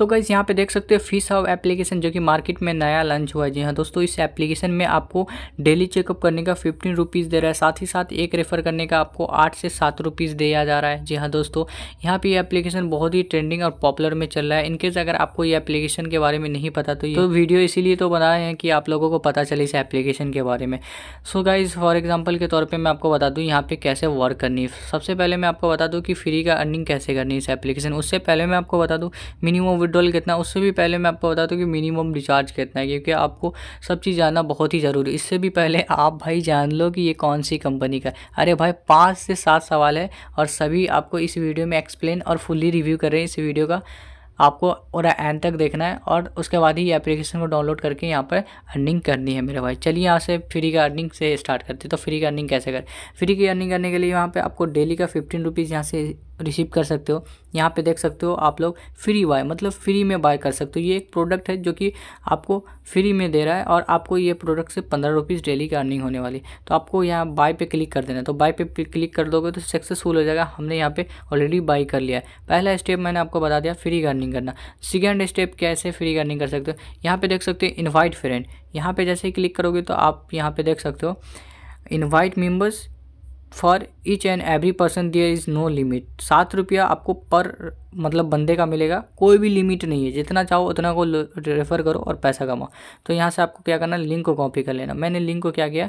तो गाइज़ यहाँ पे देख सकते हो फीस हाउ एप्लीकेशन जो कि मार्केट में नया लॉन्च हुआ है जी हाँ दोस्तों इस एप्लीकेशन में आपको डेली चेकअप करने का फिफ्टीन रुपीज़ दे रहा है साथ ही साथ एक रेफर करने का आपको आठ से सात रुपीज़ दिया जा रहा है जी हाँ दोस्तों यहाँ पे ये एप्लीकेशन बहुत ही ट्रेंडिंग और पॉपुलर में चल रहा है इनकेस अगर आपको ये एप्लीकेशन के बारे में नहीं पता तो ये तो वीडियो इसीलिए तो रहे हैं कि आप लोगों को पता चले इस एप्लीकेशन के बारे में सो गाइज़ फॉर एग्जाम्पल के तौर पर मैं आपको बता दूँ यहाँ पर कैसे वर्क करनी है सबसे पहले मैं आपको बता दूँ कि फ्री का अर्निंग कैसे करनी है इस एप्लीकेशन उससे पहले मैं आपको बता दूँ मिनिमम विड्रॉल कितना है उससे भी पहले मैं आपको बता दूँ कि मिनिमम रिचार्ज कितना है क्योंकि आपको सब चीज़ जानना बहुत ही ज़रूरी इससे भी पहले आप भाई जान लो कि ये कौन सी कंपनी का अरे भाई पाँच से सात सवाल है और सभी आपको इस वीडियो में एक्सप्लेन और फुल्ली रिव्यू कर रहे हैं इस वीडियो का आपको और एंड तक देखना है और उसके बाद ही एप्लीकेशन को डाउनलोड करके यहाँ पर अर्निंग करनी है मेरे भाई चलिए यहाँ से फ्री का अर्निंग से स्टार्ट करते हैं तो फ्री का अर्निंग कैसे करें फ्री की अर्निंग करने के लिए यहाँ पे आपको डेली का फिफ्टीन रुपीज़ यहाँ से रिसीव कर सकते हो यहाँ पे देख सकते हो आप लोग फ्री बाय मतलब फ्री में बाय कर सकते हो ये एक प्रोडक्ट है जो कि आपको फ्री में दे रहा है और आपको ये प्रोडक्ट से पंद्रह रुपीज़ डेली की अर्निंग होने वाली तो आपको यहाँ बाय पे क्लिक कर देना तो बाय पे क्लिक कर दोगे तो सक्सेसफुल हो जाएगा हमने यहाँ पे ऑलरेडी बाई कर लिया है पहला स्टेप मैंने आपको बता दिया फ्री अर्निंग करना सेकेंड स्टेप कैसे फ्री अर्निंग कर सकते हो यहाँ पर देख सकते हो इन्वाइट फ्रेंड यहाँ पर जैसे ही क्लिक करोगे तो आप यहाँ पर देख सकते हो invite members for each and every person there is no limit सात रुपया आपको पर मतलब बंदे का मिलेगा कोई भी लिमिट नहीं है जितना चाहो उतना को रेफ़र करो और पैसा कमाओ तो यहाँ से आपको क्या करना लिंक को कॉपी कर लेना मैंने लिंक को क्या किया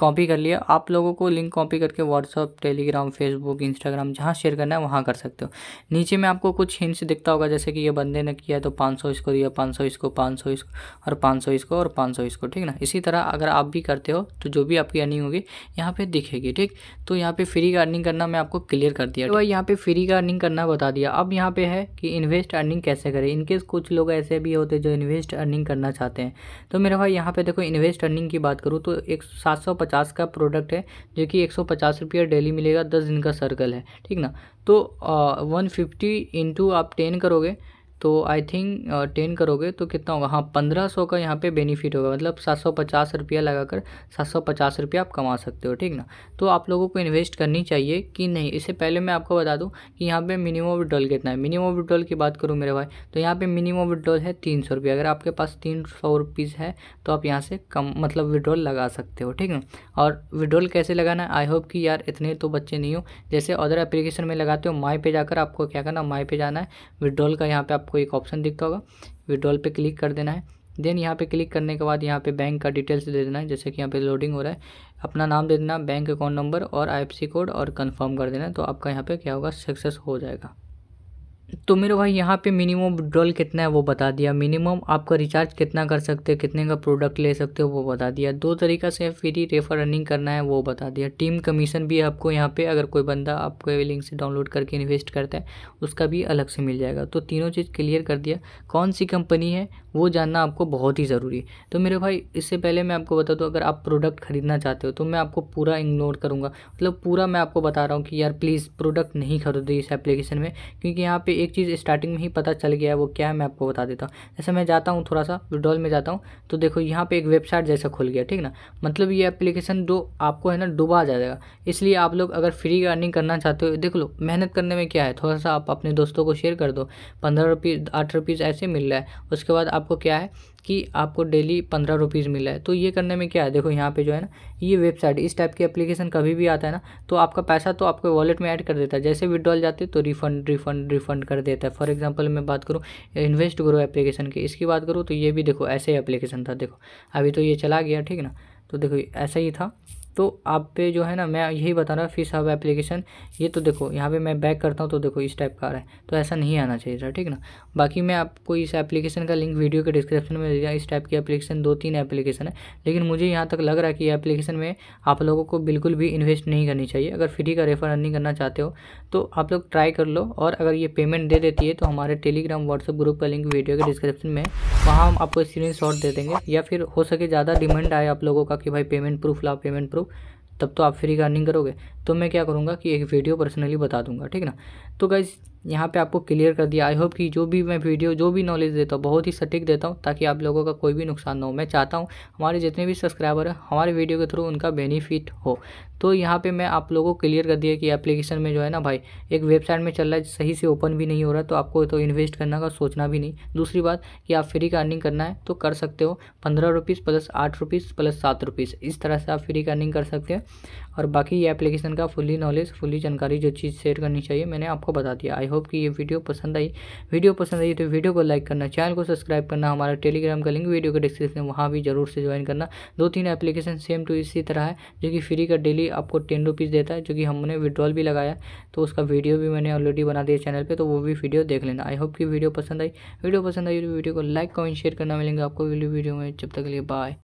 कॉपी कर लिया आप लोगों को लिंक कॉपी करके व्हाट्सअप टेलीग्राम फेसबुक इंस्टाग्राम जहाँ शेयर करना है वहाँ कर सकते हो नीचे में आपको कुछ हिंस दिखता होगा जैसे कि ये बंदे ने किया तो 500 इसको दिया 500 इसको 500 इसको और 500 इसको और 500 इसको ठीक ना इसी तरह अगर आप भी करते हो तो जो भी आपकी अर्निंग होगी यहाँ पर दिखेगी ठीक तो यहाँ पर फ्री का अर्निंग करना मैं आपको क्लियर कर दिया तो भाई यहाँ पर फ्री का अर्निंग करना बता दिया अब यहाँ पर है कि इन्वेस्ट अर्निंग कैसे करें इनकेस कुछ लोग ऐसे भी होते जो इन्वेस्ट अर्निंग करना चाहते हैं तो मेरा भाई यहाँ पर देखो इन्वेस्ट अर्निंग की बात करूँ तो एक सात 150 का प्रोडक्ट है जो कि एक सौ डेली मिलेगा दस दिन का सर्कल है ठीक ना तो वन फिफ्टी इंटू आप टेन करोगे तो आई थिंक टेन करोगे तो कितना होगा हाँ पंद्रह सौ का यहाँ पे बेनिफिट होगा मतलब सात सौ पचास रुपया लगा कर सात सौ पचास रुपया आप कमा सकते हो ठीक ना तो आप लोगों को इन्वेस्ट करनी चाहिए कि नहीं इससे पहले मैं आपको बता दूँ कि यहाँ पे मिनिमम विड्रॉल कितना है मिनिमम विड्रॉल की बात करूँ मेरे भाई तो यहाँ पर मिनिमम विड्रॉल है तीन सौ रुपया अगर आपके पास तीन सौ रुपीज़ है तो आप यहाँ से कम मतलब विड्रॉल लगा सकते हो ठीक ना और विड्रॉल कैसे लगाना है आई होप कि यार इतने तो बच्चे नहीं हो जैसे अदर एप्लीकेशन में लगाते हो माई पे जाकर आपको क्या करना माई पे जाना है विड्रॉल का यहाँ पे आप आपको एक ऑप्शन दिखता होगा विड्रॉल पे क्लिक कर देना है देन यहाँ पे क्लिक करने के बाद यहाँ पे बैंक का डिटेल्स दे देना है जैसे कि यहाँ पे लोडिंग हो रहा है अपना नाम दे देना बैंक अकाउंट नंबर और सी कोड और कंफर्म कर देना है तो आपका यहाँ पे क्या होगा सक्सेस हो जाएगा तो मेरे भाई यहाँ पे मिनिमम विड्रॉल कितना है वो बता दिया मिनिमम आपका रिचार्ज कितना कर सकते हो कितने का प्रोडक्ट ले सकते हो वो बता दिया दो तरीका से फ्री रेफर रनिंग करना है वो बता दिया टीम कमीशन भी आपको यहाँ पे अगर कोई बंदा आपको लिंक से डाउनलोड करके इन्वेस्ट करता है उसका भी अलग से मिल जाएगा तो तीनों चीज़ क्लियर कर दिया कौन सी कंपनी है वो जानना आपको बहुत ही ज़रूरी तो मेरे भाई इससे पहले मैं आपको बता दूँ अगर आप प्रोडक्ट खरीदना चाहते हो तो मैं आपको पूरा इग्नोर करूँगा मतलब पूरा मैं आपको बता रहा हूँ कि यार प्लीज़ प्रोडक्ट नहीं खरीदो इस एप्लीकेशन में क्योंकि यहाँ पर एक चीज़ स्टार्टिंग में ही पता चल गया है वो क्या है मैं आपको बता देता हूँ जैसे मैं जाता हूँ थोड़ा सा विड्रॉल में जाता हूँ तो देखो यहाँ पे एक वेबसाइट जैसा खुल गया ठीक ना मतलब ये एप्लीकेशन जो आपको है ना डुबा जाएगा इसलिए आप लोग अगर फ्री अर्निंग करना चाहते हो देख लो मेहनत करने में क्या है थोड़ा सा आप अपने दोस्तों को शेयर कर दो पंद्रह रुपीज़ आठ रुपीज़ ऐसे मिल रहा है उसके बाद आपको क्या है कि आपको डेली पंद्रह रुपीज़ मिला है तो ये करने में क्या है देखो यहाँ पे जो है ना ये वेबसाइट इस टाइप की एप्लीकेशन कभी भी आता है ना तो आपका पैसा तो आपके वॉलेट में ऐड कर देता है जैसे विड्रॉल जाते तो रिफंड रिफंड रिफंड कर देता है फॉर एग्जाम्पल मैं बात करूँ इन्वेस्ट ग्रो एप्लीकेशन की इसकी बात करूँ तो ये भी देखो ऐसे ही एप्लीकेशन था देखो अभी तो ये चला गया ठीक ना तो देखो ऐसा ही था तो आप पे जो है ना मैं यही बता रहा हूँ फिश हब एप्लीकेशन ये तो देखो यहाँ पे मैं बैक करता हूँ तो देखो इस टाइप का आ रहा है तो ऐसा नहीं आना चाहिए था ठीक ना बाकी मैं आपको इस एप्लीकेशन का लिंक वीडियो के डिस्क्रिप्शन में दे दिया इस टाइप की एप्लीकेशन दो तीन एप्लीकेशन है लेकिन मुझे यहाँ तक लग रहा है कि एप्लीकेशन में आप लोगों को बिल्कुल भी इन्वेस्ट नहीं करनी चाहिए अगर फ्री का रेफर अर्निंग करना चाहते हो तो आप लोग ट्राई कर लो और अगर ये पेमेंट दे देती है तो हमारे टेलीग्राम व्हाट्सअप ग्रुप का लिंक वीडियो के डिस्क्रिप्शन में वहाँ हम आपको स्क्रीन दे देंगे या फिर हो सके ज़्यादा डिमांड आए आप लोगों का कि भाई पेमेंट प्रूफ ला पेमेंट प्रूफ करो तब तो आप फ्री का अर्निंग करोगे तो मैं क्या करूँगा कि एक वीडियो पर्सनली बता दूंगा ठीक ना तो गाइज यहाँ पे आपको क्लियर कर दिया आई होप कि जो भी मैं वीडियो जो भी नॉलेज देता हूँ बहुत ही सटीक देता हूँ ताकि आप लोगों का कोई भी नुकसान ना हो मैं चाहता हूँ हमारे जितने भी सब्सक्राइबर हैं हमारे वीडियो के थ्रू उनका बेनिफिट हो तो यहाँ पे मैं आप लोगों को क्लियर कर दिया कि एप्लीकेशन में जो है ना भाई एक वेबसाइट में चल रहा है सही से ओपन भी नहीं हो रहा तो आपको तो इन्वेस्ट करना का सोचना भी नहीं दूसरी बात कि आप फ्री का अर्निंग करना है तो कर सकते हो पंद्रह रुपीज़ प्लस आठ रुपीज़ प्लस सात रुपीज़ इस तरह से आप फ्री का अर्निंग कर सकते हैं और बाकी ये एप्लीकेशन का फुली नॉलेज फुली जानकारी जो चीज़ शेयर करनी चाहिए मैंने आपको बता दिया आई होप कि ये वीडियो पसंद आई वीडियो पसंद आई तो वीडियो को लाइक करना चैनल को सब्सक्राइब करना हमारा टेलीग्राम का लिंक वीडियो के डिस्क्रिप्शन में वहाँ भी जरूर से ज्वाइन करना दो तीन एप्लीकेशन सेम टू इसी तरह है जो कि फ्री का डेली आपको टेन रुपीज़ देता है जो कि हमने विड्रॉल भी लगाया तो उसका वीडियो भी मैंने ऑलरेडी बना दिया चैनल पर तो वो भी वीडियो देख लेना आई होप कि वीडियो पसंद आई वीडियो पसंद आई तो वीडियो को लाइक कमेंट शेयर करना मिलेंगे आपको वीडियो में जब तक लिए बाय